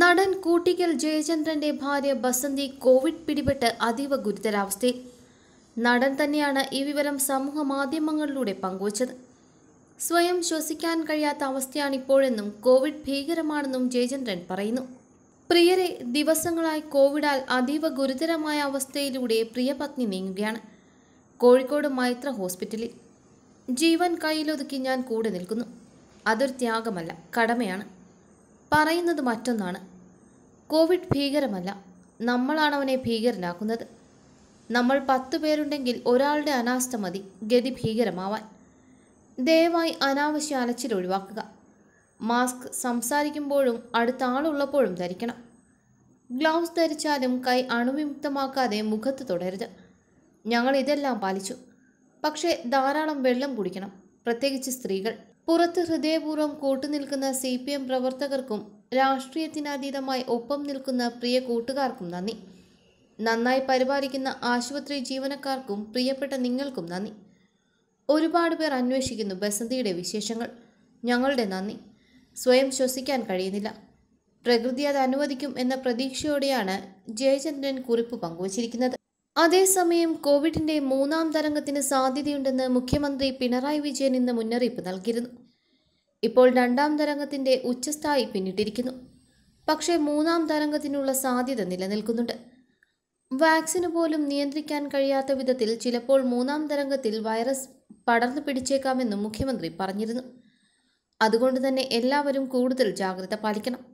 നടൻ കൂട്ടിക്കൽ ജയചന്ദ്രന്റെ ഭാര്യ ബസന്തി കോവിഡ് പിടിപെട്ട് അതീവ ഗുരുതരാവസ്ഥയിൽ നടൻ തന്നെയാണ് ഈ വിവരം സമൂഹ മാധ്യമങ്ങളിലൂടെ പങ്കുവച്ചത് സ്വയം ശ്വസിക്കാൻ കഴിയാത്ത അവസ്ഥയാണിപ്പോഴെന്നും കോവിഡ് ഭീകരമാണെന്നും ജയചന്ദ്രൻ പറയുന്നു പ്രിയരെ ദിവസങ്ങളായി കോവിഡാൽ അതീവ ഗുരുതരമായ അവസ്ഥയിലൂടെ പ്രിയപത്നി നീങ്ങുകയാണ് കോഴിക്കോട് മൈത്ര ഹോസ്പിറ്റലിൽ ജീവൻ കയ്യിലൊതുക്കി ഞാൻ കൂടെ നിൽക്കുന്നു അതൊരു ത്യാഗമല്ല കടമയാണ് പറയുന്നത് മറ്റൊന്നാണ് കോവിഡ് ഭീകരമല്ല നമ്മളാണ് അവനെ ഭീകരനാക്കുന്നത് നമ്മൾ പത്ത് പേരുണ്ടെങ്കിൽ ഒരാളുടെ അനാസ്ഥ മതി ഗതി ഭീകരമാവാൻ ദയവായി അനാവശ്യ അലച്ചിൽ ഒഴിവാക്കുക മാസ്ക് സംസാരിക്കുമ്പോഴും അടുത്ത ആളുള്ളപ്പോഴും ധരിക്കണം ഗ്ലൗസ് ധരിച്ചാലും കൈ അണുവിമുക്തമാക്കാതെ മുഖത്ത് തുടരുത് ഞങ്ങൾ ഇതെല്ലാം പാലിച്ചു പക്ഷേ ധാരാളം വെള്ളം കുടിക്കണം പ്രത്യേകിച്ച് സ്ത്രീകൾ പുറത്ത് ഹൃദയപൂർവ്വം കൂട്ടുനിൽക്കുന്ന സി പി എം പ്രവർത്തകർക്കും രാഷ്ട്രീയത്തിനതീതമായി ഒപ്പം നിൽക്കുന്ന പ്രിയ കൂട്ടുകാർക്കും നന്ദി നന്നായി പരിപാലിക്കുന്ന ആശുപത്രി ജീവനക്കാർക്കും പ്രിയപ്പെട്ട നിങ്ങൾക്കും നന്ദി ഒരുപാട് പേർ അന്വേഷിക്കുന്നു ബസന്തിയുടെ വിശേഷങ്ങൾ ഞങ്ങളുടെ നന്ദി സ്വയം ശ്വസിക്കാൻ കഴിയുന്നില്ല പ്രകൃതി അത് അനുവദിക്കും എന്ന പ്രതീക്ഷയോടെയാണ് ജയചന്ദ്രൻ കുറിപ്പ് പങ്കുവച്ചിരിക്കുന്നത് അതേസമയം കോവിഡിന്റെ മൂന്നാം തരംഗത്തിന് സാധ്യതയുണ്ടെന്ന് മുഖ്യമന്ത്രി പിണറായി വിജയൻ ഇന്ന് മുന്നറിയിപ്പ് നൽകിയിരുന്നു ഇപ്പോൾ രണ്ടാം തരംഗത്തിൻ്റെ ഉച്ചസ്ഥായി പിന്നിട്ടിരിക്കുന്നു പക്ഷേ മൂന്നാം തരംഗത്തിനുള്ള സാധ്യത നിലനിൽക്കുന്നുണ്ട് വാക്സിന് പോലും നിയന്ത്രിക്കാൻ കഴിയാത്ത വിധത്തിൽ ചിലപ്പോൾ മൂന്നാം തരംഗത്തിൽ വൈറസ് പടർന്നു പിടിച്ചേക്കാമെന്നും മുഖ്യമന്ത്രി പറഞ്ഞിരുന്നു അതുകൊണ്ട് തന്നെ എല്ലാവരും കൂടുതൽ ജാഗ്രത പാലിക്കണം